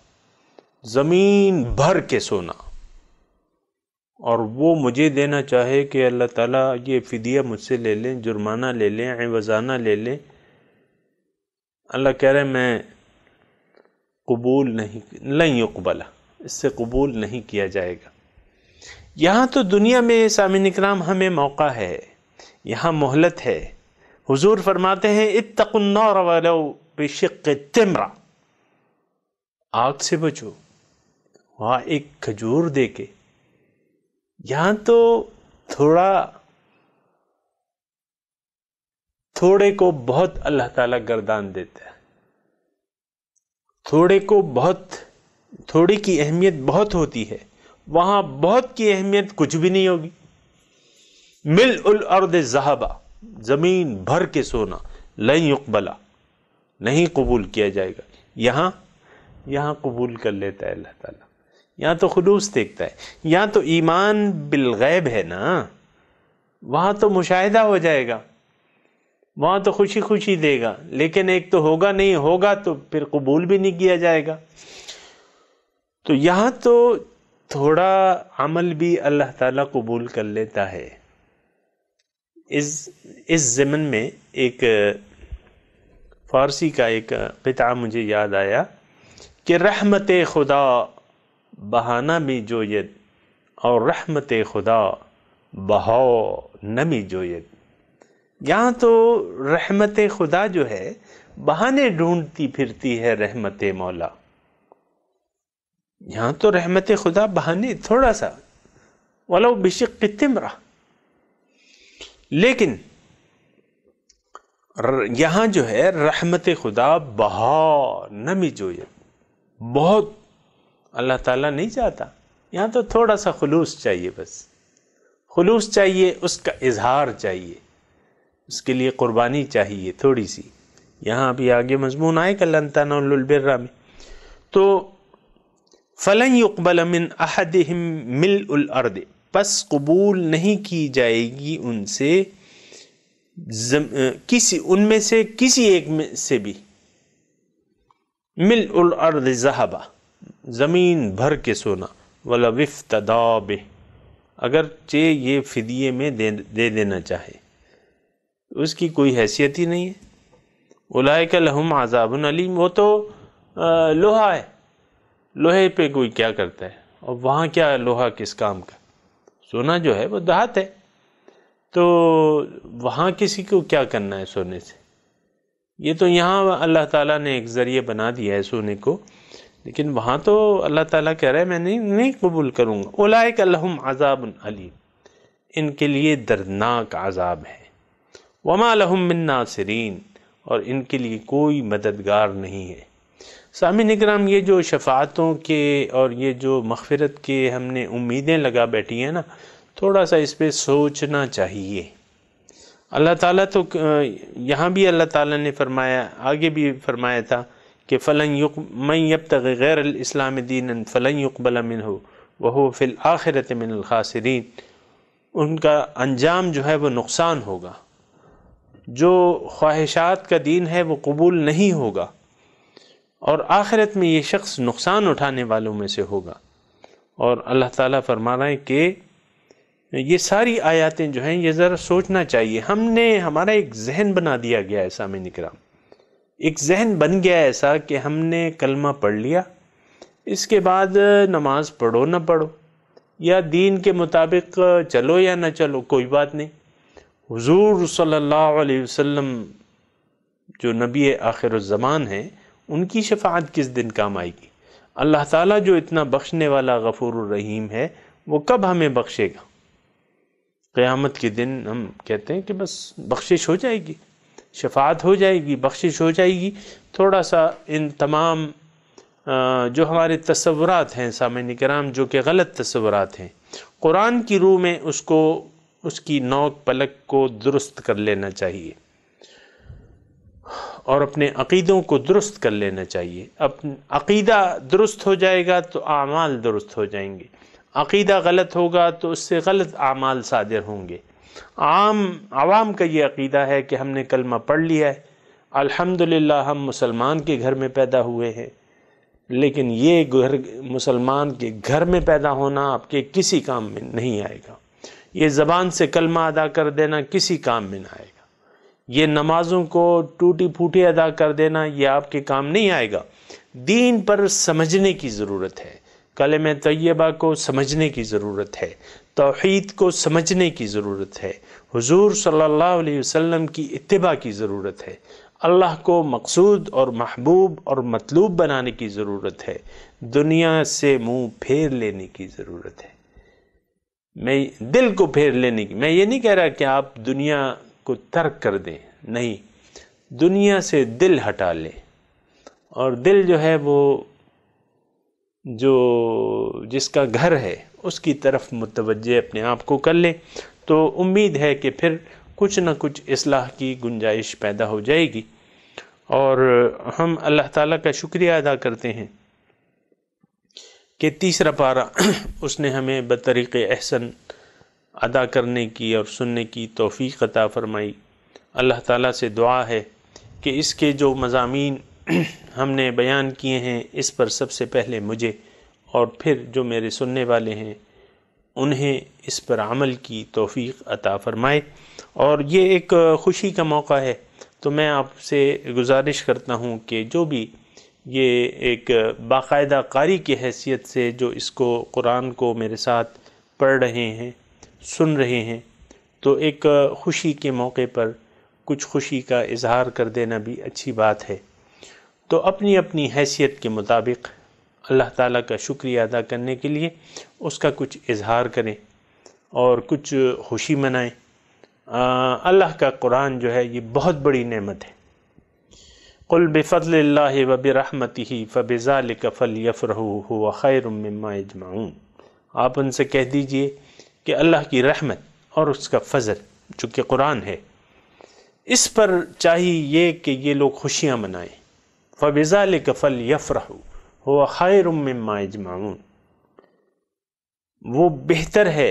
ज़मीन भर के सोना और वो मुझे देना चाहे कि अल्लाह ताला ये फ़िदिया मुझसे ले लें जुर्माना ले लें वजाना ले लें अल्लाह कह रहे मैं कबूल नहीं नहीं उकबला इससे कबूल नहीं किया जाएगा यहाँ तो दुनिया में सामिन कराम हमें मौका है यहाँ मोहलत है हुजूर फरमाते हैं इतकुन्नौर वालो बेशक तिमरा आग से बचो वहाँ एक खजूर दे के यहाँ तो थोड़ा थोड़े को बहुत अल्लाह ताला गर्दान देता है थोड़े को बहुत थोड़ी की अहमियत बहुत होती है वहाँ बहुत की अहमियत कुछ भी नहीं होगी मिल उल अर्द जहाबा ज़मीन भर के सोना लई युकबला नहीं कबूल किया जाएगा यहाँ यहाँ कबूल कर लेता है अल्लाह ताला यहाँ तो खलूस देखता है यहाँ तो ईमान बिलगैब है ना वहाँ तो मुशाहिदा हो जाएगा वहाँ तो खुशी खुशी देगा लेकिन एक तो होगा नहीं होगा तो फिर कबूल भी नहीं किया जाएगा तो यहाँ तो थोड़ा अमल भी अल्लाह ताला कबूल कर लेता है इस इस ज़मन में एक फ़ारसी का एक किताब मुझे याद आया कि रहमत खुदा बहाना भी जोयद और रहमत खुदा बहाओ नमी जोयद यहाँ तो रहमत खुदा जो है बहाने ढूंढती फिरती है रहमत मौला यहाँ तो रहमत खुदा बहाने थोड़ा सा वाला बिशक रहा लेकिन यहां जो है रहमत खुदा बहा नमी जो ये बहुत अल्लाह ताला नहीं चाहता यहाँ तो थोड़ा सा खलूस चाहिए बस खलूस चाहिए उसका इजहार चाहिए उसके लिए कुर्बानी चाहिए थोड़ी सी यहाँ भी आगे मजमून आए कल लनतानबिर्रा में तो फ़लन यकबल अमिन अहद मिल उल अर्द पस कबूल नहीं की जाएगी उनसे जम, किसी उनमें से किसी एक में से भी मिल उल अर्द जहाबा ज़मीन भर के सोना वाला अगर चे ये फिदिए में दे, दे देना चाहे उसकी कोई हैसियत ही नहीं है उलाय का लहम आज़ाबन अलीम वो तो आ, लोहा है लोहे पे कोई क्या करता है और वहाँ क्या लोहा किस काम का सोना जो है वो दहात है तो वहाँ किसी को क्या करना है सोने से ये तो यहाँ अल्लाह ताला ने एक ज़रिए बना दिया है सोने को लेकिन वहाँ तो अल्लाह ताला कह रहा है मैं नहीं नहीं कबूल करूँगा ओलाक अल्हम अजाब अलीम इनके लिए दर्दनाक आज़ाब है वमा लहम मिन नासरीन और इनके लिए कोई मददगार नहीं है सामी निकराम ये जो शफातों के और ये जो मगफरत के हमने उम्मीदें लगा बैठी हैं ना थोड़ा सा इस पर सोचना चाहिए अल्लाह ताला तो यहाँ भी अल्लाह ताला ने फरमाया आगे भी फरमाया था कि फ़लन युक मैं यब तक गैर इस्लाम दीन फ़लन युकबल मिन हो वह फिल आखिरत मिन खासरीन उनका अंजाम जो है वो नुकसान होगा जो ख्वाहिशात का दीन है वो कबूल नहीं होगा और आखिरत में ये शख्स नुकसान उठाने वालों में से होगा और अल्लाह ताला फरमा रहे हैं कि ये सारी आयातें जो हैं ये ज़रा सोचना चाहिए हमने हमारा एक जहन बना दिया गया ऐसा में इकराम एक जहन बन गया ऐसा कि हमने कलमा पढ़ लिया इसके बाद नमाज पढ़ो ना पढ़ो या दीन के मुताबिक चलो या ना चलो कोई बात नहीं हुजूर सल्लल्लाहु अलैहि वसल्लम जो नबी आखिर ज़मान है उनकी शफात किस दिन काम आएगी अल्लाह ताला जो इतना बख्शने वाला गफूर रहीम है वो कब हमें बख्शेगा क़यामत के दिन हम कहते हैं कि बस बख्शिश हो जाएगी शफात हो जाएगी बख्शिश हो जाएगी थोड़ा सा इन तमाम जो हमारे तस्वुरात हैं सामिन कराम जो कि गलत तस्वुरात हैं कुरान की रूह में उसको उसकी नोक पलक को दुरुस्त कर लेना चाहिए और अपने अकीदों को दुरुस्त कर लेना चाहिए अपन अकीदा दुरुस्त हो जाएगा तो आमाल दुरुस्त हो जाएंगे अकीदा गलत होगा तो उससे गलत आमाल सादिर होंगे आम आवाम का ये अकीदा है कि हमने कलमा पढ़ लिया है अल्हम्दुलिल्लाह हम मुसलमान के घर में पैदा हुए हैं लेकिन ये घर मुसलमान के घर में पैदा होना आपके किसी काम में नहीं आएगा ये ज़बान से कलमा अदा कर देना किसी काम में ना आएगा ये नमाज़ों को टूटी फूटी अदा कर देना ये आपके काम नहीं आएगा दीन पर समझने की ज़रूरत है कलम तय्यबा को समझने की ज़रूरत है तोहद को समझने की ज़रूरत है हुजूर सल्लल्लाहु अलैहि वसल्लम की इतबा की ज़रूरत है अल्लाह को मकसूद और महबूब और मतलूब बनाने की ज़रूरत है दुनिया से मुंह फेर लेने की ज़रूरत है मैं दिल को फेर लेने की मैं ये नहीं कह रहा कि आप दुनिया को तर्क कर दें नहीं दुनिया से दिल हटा लें और दिल जो है वो जो जिसका घर है उसकी तरफ मुतवजह अपने आप को कर लें तो उम्मीद है कि फिर कुछ ना कुछ असलाह की गुंजाइश पैदा हो जाएगी और हम अल्लाह ताला का शुक्रिया अदा करते हैं कि तीसरा पारा उसने हमें बतरीक़ एहसन अदा करने की और सुनने की तोफ़ी अता फ़रमाई अल्लाह ताला से दुआ है कि इसके जो मजामी हमने बयान किए हैं इस पर सबसे पहले मुझे और फिर जो मेरे सुनने वाले हैं उन्हें इस पर अमल की तोफ़ी अता फ़रमाए और ये एक ख़ुशी का मौका है तो मैं आपसे गुजारिश करता हूँ कि जो भी ये एक बाकायदा कारी की हैसियत से जो इसको कुरान को मेरे साथ पढ़ रहे हैं सुन रहे हैं तो एक खुशी के मौके पर कुछ खुशी का इजहार कर देना भी अच्छी बात है तो अपनी अपनी हैसियत के मुताबिक अल्लाह ताला का शुक्रिया अदा करने के लिए उसका कुछ इजहार करें और कुछ खुशी मनाएं अल्लाह का कुरान जो है ये बहुत बड़ी नेमत है कुल बेफ़ल वब रहमती फ़बिज़ा कफ़ल खैर मजमाऊँ आप उनसे कह दीजिए कि अल्लाह की रहमत और उसका फजल चूँकि कुरान है इस पर चाहिए ये कि ये लोग खुशियाँ मनाएं फ़बिज़ाल कफ़ल यफ़रह व ख़ैर मामून वो बेहतर है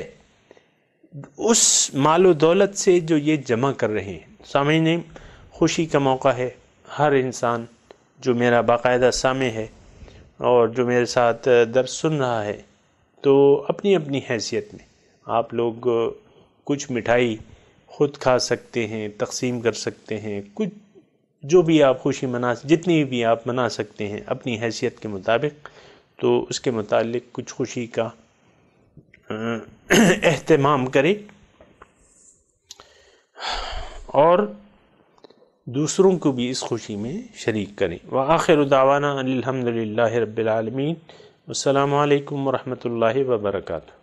उस माल दौलत से जो ये जमा कर रहे हैं सामने खुशी का मौका है हर इंसान जो मेरा बाकायदा सामे है और जो मेरे साथ दर्द सुन रहा है तो अपनी अपनी हैसियत में आप लोग कुछ मिठाई ख़ुद खा सकते हैं तकसीम कर सकते हैं कुछ जो भी आप खुशी मना जितनी भी आप मना सकते हैं अपनी हैसियत के मुताबिक तो उसके मुतालिक कुछ खुशी का अहतमाम करें और दूसरों को भी इस खुशी में शरीक करें व आखिर दावाना अलहमदिल्ला रबालमीन अल्लाम वरहमल वर्का